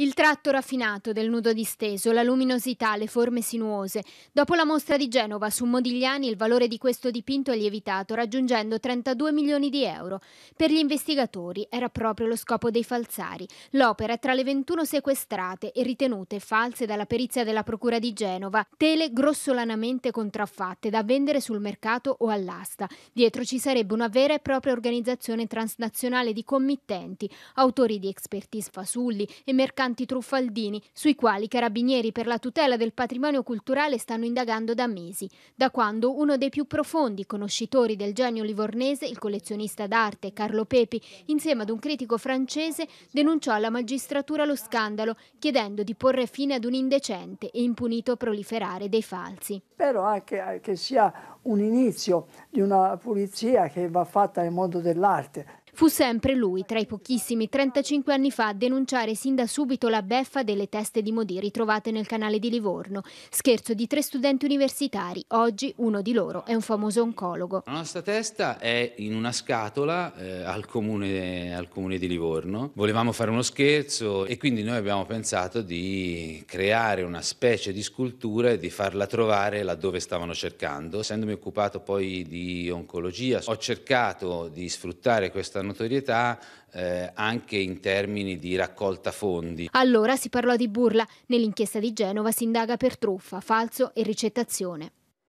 Il tratto raffinato del nudo disteso, la luminosità, le forme sinuose. Dopo la mostra di Genova su Modigliani il valore di questo dipinto è lievitato raggiungendo 32 milioni di euro. Per gli investigatori era proprio lo scopo dei falsari. L'opera è tra le 21 sequestrate e ritenute false dalla perizia della Procura di Genova, tele grossolanamente contraffatte da vendere sul mercato o all'asta. Dietro ci sarebbe una vera e propria organizzazione transnazionale di committenti, autori di expertise fasulli e mercanti importanti truffaldini, sui quali i carabinieri per la tutela del patrimonio culturale stanno indagando da mesi, da quando uno dei più profondi conoscitori del genio livornese, il collezionista d'arte Carlo Pepi, insieme ad un critico francese, denunciò alla magistratura lo scandalo, chiedendo di porre fine ad un indecente e impunito proliferare dei falsi. Spero anche eh, che sia un inizio di una pulizia che va fatta nel mondo dell'arte Fu sempre lui, tra i pochissimi 35 anni fa, a denunciare sin da subito la beffa delle teste di Modì ritrovate nel canale di Livorno. Scherzo di tre studenti universitari. Oggi uno di loro è un famoso oncologo. La nostra testa è in una scatola eh, al, comune, al comune di Livorno. Volevamo fare uno scherzo e quindi noi abbiamo pensato di creare una specie di scultura e di farla trovare laddove stavano cercando. Essendomi occupato poi di oncologia, ho cercato di sfruttare questa questa notorietà eh, anche in termini di raccolta fondi. Allora si parlò di burla. Nell'inchiesta di Genova si indaga per truffa, falso e ricettazione.